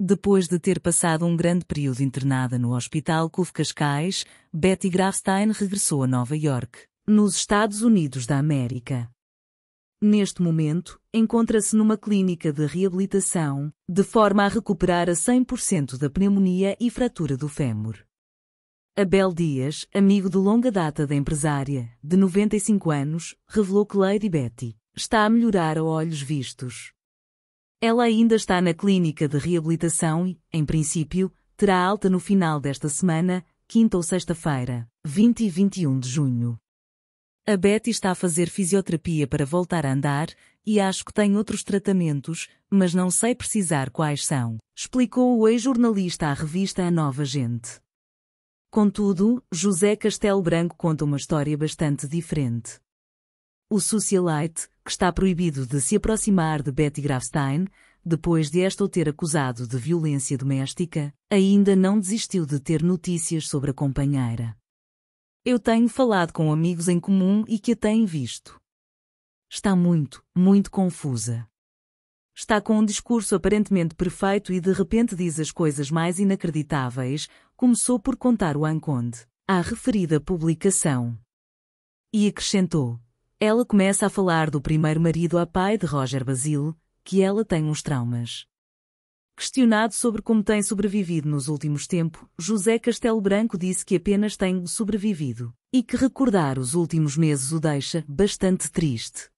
Depois de ter passado um grande período internada no Hospital Cove Cascais, Betty Grafstein regressou a Nova York, nos Estados Unidos da América. Neste momento, encontra-se numa clínica de reabilitação, de forma a recuperar a 100% da pneumonia e fratura do fêmur. Abel Dias, amigo de longa data da empresária, de 95 anos, revelou que Lady Betty está a melhorar a olhos vistos. Ela ainda está na clínica de reabilitação e, em princípio, terá alta no final desta semana, quinta ou sexta-feira, 20 e 21 de junho. A Betty está a fazer fisioterapia para voltar a andar e acho que tem outros tratamentos, mas não sei precisar quais são, explicou o ex-jornalista à revista A Nova Gente. Contudo, José Castelo Branco conta uma história bastante diferente. O socialite, que está proibido de se aproximar de Betty Grafstein, depois de esta o ter acusado de violência doméstica, ainda não desistiu de ter notícias sobre a companheira. Eu tenho falado com amigos em comum e que a têm visto. Está muito, muito confusa. Está com um discurso aparentemente perfeito e de repente diz as coisas mais inacreditáveis, começou por contar o Anconde, à referida publicação. E acrescentou: ela começa a falar do primeiro marido a pai de Roger Basile, que ela tem uns traumas. Questionado sobre como tem sobrevivido nos últimos tempos, José Castelo Branco disse que apenas tem sobrevivido e que recordar os últimos meses o deixa bastante triste.